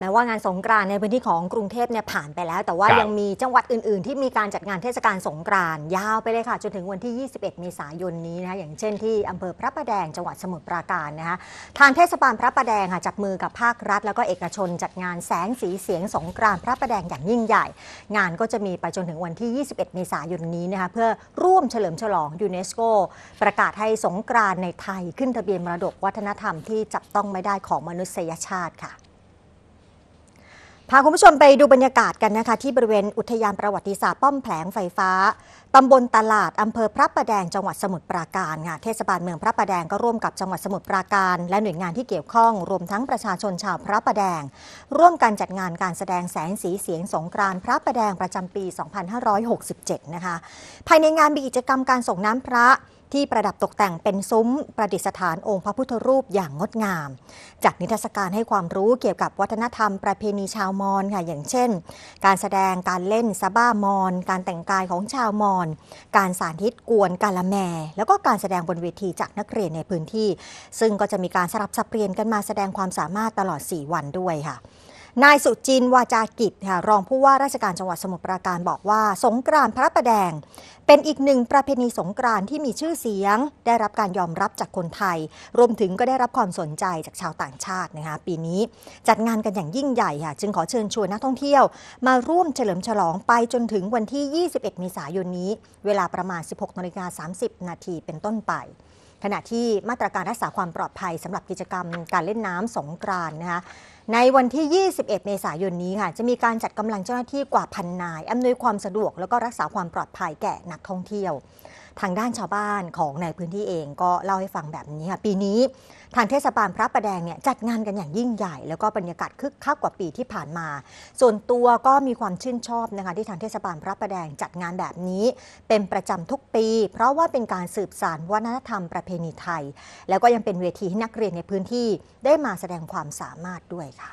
แม้ว่างานสงกรานในพื้นที่ของกรุงเทพเนี่ยผ่านไปแล้ว แต่ว่ายังมีจังหวัดอื่น ๆ ที่มีการจัดงานเทศกาลสงกรานยาวไปเลยค่ะจนถึงวันที่ 21เมษายนนี้นะคะอย่างเช่นที่อำเภอพระประแดงจังหวัดสมุทรปราการนะคะทางเทศบาลพระประแดงค่ะจับมือกับภาครัฐ แล้วก็เอกชนจัดงานแสงสีเสียงสงกรานพระประแดงอย่างยิ่งใหญ่ งานก็จะมีไปจนถึงวันที่ 21เมษายนนี้นะคะเพื่อร่วมเฉลิมฉลองยูเนสโก ประกาศให้สงกรานในไทย ขึ้นทะเบียนมรดกวัฒนธรรมที่จับต้องไม่ได้ของมนุษยชาติค่ะพาคุณผู้ชมไปดูบรรยากาศกันนะคะที่บริเวณอุทยานประวัติศาสตร์ป้อมแผลงไฟฟ้าตำบลตลาดอำเภอพระประแดง จังหวัดสมุทรปราการค่ะเทศบาลเมืองพระประแดง ก็ร่วมกับจังหวัดสมุทรปราการ และหน่วยงานที่เกี่ยวข้อง รวมทั้งประชาชนชาวพระประแดง ร่วมกันจัดงานการแสดงแสงสีเสียงสงกรานต์พระประแดงประจำปี 2567 นะคะภายในงานมีกิจกรรมการส่งน้ำพระที่ประดับตกแต่งเป็นซุ้มประดิษฐานองค์พระพุทธรูปอย่างงดงามจัดนิทรรศการให้ความรู้เกี่ยวกับวัฒนธรรมประเพณีชาวมอญค่ะ อย่างเช่น การแสดงการเล่นซาบ้ามอญการแต่งกายของชาวมอญการสาธิตกวนกาละแมแล้วก็การแสดงบนเวทีจากนักเรียนในพื้นที่ ซึ่งก็จะมีการสลับสับเปลี่ยนกันมาแสดงความสามารถตลอด 4 วันด้วยค่ะนายสุจินวาจากิจค่ะรองผู้ว่าราชการจังหวัดสมุทรปราการบอกว่า สงกรานต์พระประแดงเป็นอีกหนึ่งประเพณีสงกรานต์ที่มีชื่อเสียง ได้รับการยอมรับจากคนไทย รวมถึงก็ได้รับความสนใจจากชาวต่างชาตินะคะปีนี้จัดงานกันอย่างยิ่งใหญ่ค่ะจึงขอเชิญชวนนักท่องเที่ยวมาร่วมเฉลิมฉลองไปจนถึงวันที่ 21เมษายนนี้ เวลาประมาณ 16นาฬิกา30นาทีเป็นต้นไปขณะที่มาตรการรักษาความปลอดภัยสำหรับกิจกรรม การเล่นน้ำสงกรานนะคะในวันที่ 21 เมษายนนี้ค่ะจะมีการจัดกำลังเจ้าหน้าที่กว่าพันนาย อำนวยความสะดวกแล้วก็รักษาความปลอดภัยแก่นักท่องเที่ยวทางด้านชาวบ้านของในพื้นที่เองก็เล่าให้ฟังแบบนี้ค่ะปีนี้ทางเทศบาลพระประแดงเนี่ยจัดงานกันอย่างยิ่งใหญ่ แล้วก็บรรยากาศคึกคักกว่าปีที่ผ่านมา ส่วนตัวก็มีความชื่นชอบนะคะที่ทางเทศบาลพระประแดงจัดงานแบบนี้ เป็นประจำทุกปี เพราะว่าเป็นการสืบสานวัฒนธรรมประเพณีไทย แล้วก็ยังเป็นเวทีให้นักเรียนในพื้นที่ได้มาแสดงความสามารถด้วยค่ะ